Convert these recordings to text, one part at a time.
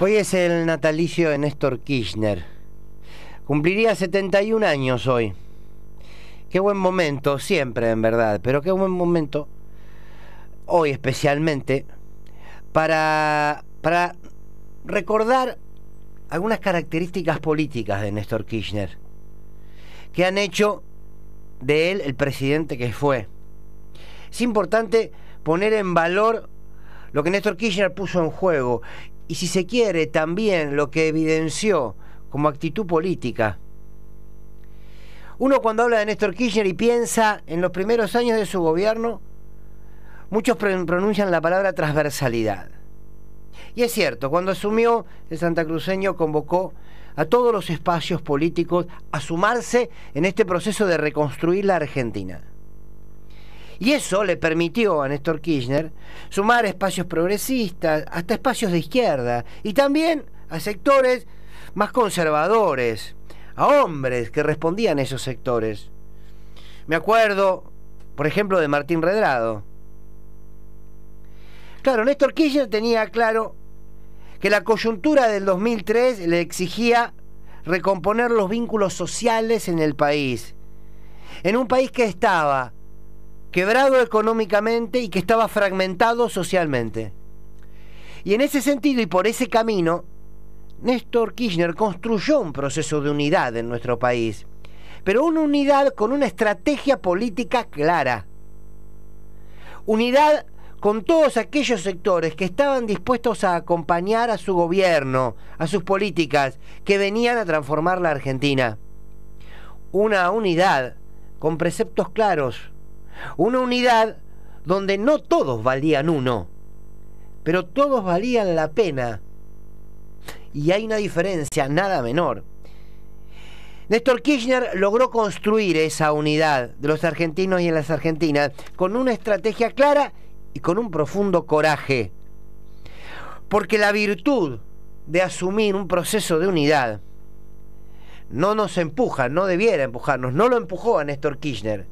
Hoy es el natalicio de Néstor Kirchner. Cumpliría 71 años hoy. Qué buen momento, siempre en verdad, pero qué buen momento, hoy especialmente, para, para recordar algunas características políticas de Néstor Kirchner, que han hecho de él el presidente que fue. Es importante poner en valor lo que Néstor Kirchner puso en juego y si se quiere también lo que evidenció como actitud política. Uno cuando habla de Néstor Kirchner y piensa en los primeros años de su gobierno, muchos pronuncian la palabra transversalidad. Y es cierto, cuando asumió, el santacruceño convocó a todos los espacios políticos a sumarse en este proceso de reconstruir la Argentina. Y eso le permitió a Néstor Kirchner sumar espacios progresistas, hasta espacios de izquierda, y también a sectores más conservadores, a hombres que respondían a esos sectores. Me acuerdo, por ejemplo, de Martín Redrado. Claro, Néstor Kirchner tenía claro que la coyuntura del 2003 le exigía recomponer los vínculos sociales en el país, en un país que estaba quebrado económicamente y que estaba fragmentado socialmente. Y en ese sentido y por ese camino, Néstor Kirchner construyó un proceso de unidad en nuestro país, pero una unidad con una estrategia política clara. Unidad con todos aquellos sectores que estaban dispuestos a acompañar a su gobierno, a sus políticas, que venían a transformar la Argentina. Una unidad con preceptos claros, una unidad donde no todos valían uno, pero todos valían la pena. Y hay una diferencia nada menor. Néstor Kirchner logró construir esa unidad de los argentinos y en las argentinas con una estrategia clara y con un profundo coraje. Porque la virtud de asumir un proceso de unidad no nos empuja, no debiera empujarnos, no lo empujó a Néstor Kirchner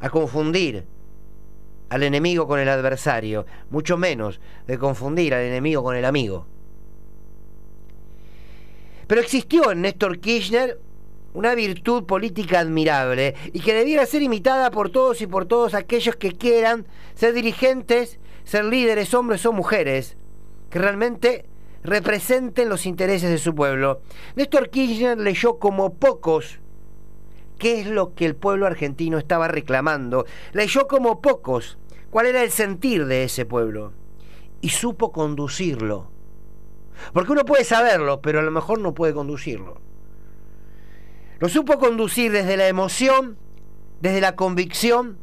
a confundir al enemigo con el adversario, mucho menos de confundir al enemigo con el amigo. Pero existió en Néstor Kirchner una virtud política admirable y que debiera ser imitada por todos y por todos aquellos que quieran ser dirigentes, ser líderes, hombres o mujeres, que realmente representen los intereses de su pueblo. Néstor Kirchner leyó como pocos qué es lo que el pueblo argentino estaba reclamando. Leyó como pocos cuál era el sentir de ese pueblo y supo conducirlo. Porque uno puede saberlo, pero a lo mejor no puede conducirlo. Lo supo conducir desde la emoción, desde la convicción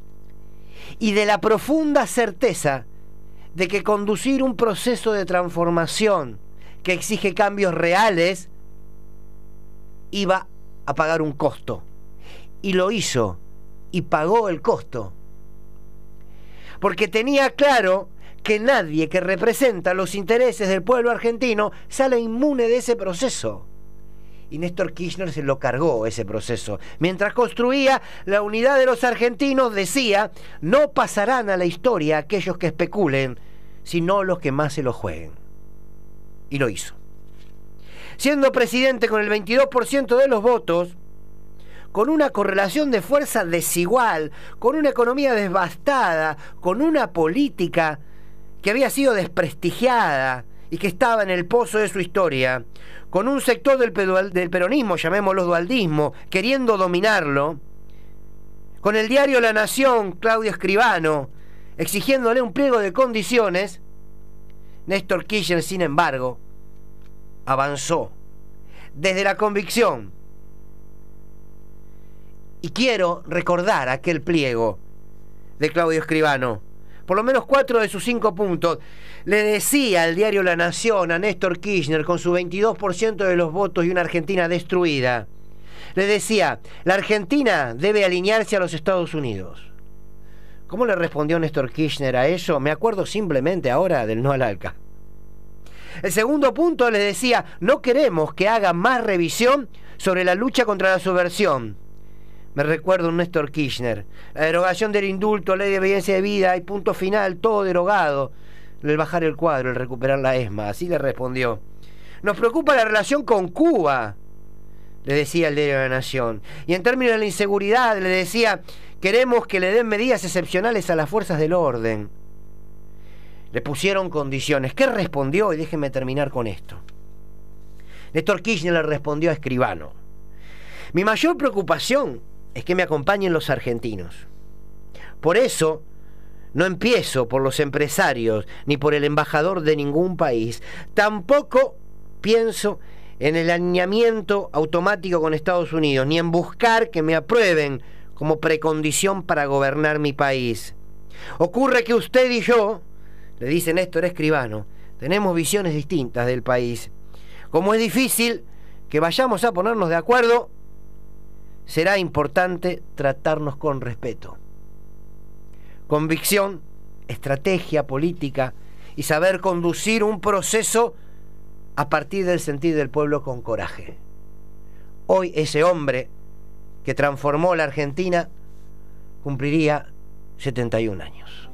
y de la profunda certeza de que conducir un proceso de transformación que exige cambios reales iba a pagar un costo y lo hizo y pagó el costo. Porque tenía claro que nadie que representa los intereses del pueblo argentino sale inmune de ese proceso. Y Néstor Kirchner se lo cargó ese proceso. Mientras construía la unidad de los argentinos, decía, no pasarán a la historia aquellos que especulen, sino los que más se lo jueguen. Y lo hizo. Siendo presidente con el 22% de los votos, con una correlación de fuerza desigual, con una economía devastada, con una política que había sido desprestigiada y que estaba en el pozo de su historia, con un sector del, del peronismo, llamémoslo dualdismo, queriendo dominarlo, con el diario La Nación, Claudio Escribano, exigiéndole un pliego de condiciones, Néstor Kirchner, sin embargo, avanzó desde la convicción y quiero recordar aquel pliego de Claudio Escribano. Por lo menos cuatro de sus cinco puntos. Le decía al diario La Nación a Néstor Kirchner, con su 22% de los votos y una Argentina destruida, le decía, la Argentina debe alinearse a los Estados Unidos. ¿Cómo le respondió Néstor Kirchner a eso? Me acuerdo simplemente ahora del no al ALCA. El segundo punto le decía, no queremos que haga más revisión sobre la lucha contra la subversión me recuerdo un Néstor Kirchner. La derogación del indulto, ley de obediencia de vida y punto final, todo derogado. El bajar el cuadro, el recuperar la ESMA, así le respondió. Nos preocupa la relación con Cuba, le decía el diario de la Nación. Y en términos de la inseguridad, le decía, queremos que le den medidas excepcionales a las fuerzas del orden. Le pusieron condiciones. ¿Qué respondió? Y déjenme terminar con esto. Néstor Kirchner le respondió a Escribano. Mi mayor preocupación es que me acompañen los argentinos. Por eso, no empiezo por los empresarios ni por el embajador de ningún país. Tampoco pienso en el alineamiento automático con Estados Unidos, ni en buscar que me aprueben como precondición para gobernar mi país. Ocurre que usted y yo, le dice Néstor Escribano, tenemos visiones distintas del país. Como es difícil que vayamos a ponernos de acuerdo, será importante tratarnos con respeto. Convicción, estrategia política y saber conducir un proceso a partir del sentir del pueblo con coraje. Hoy ese hombre que transformó la Argentina cumpliría 71 años.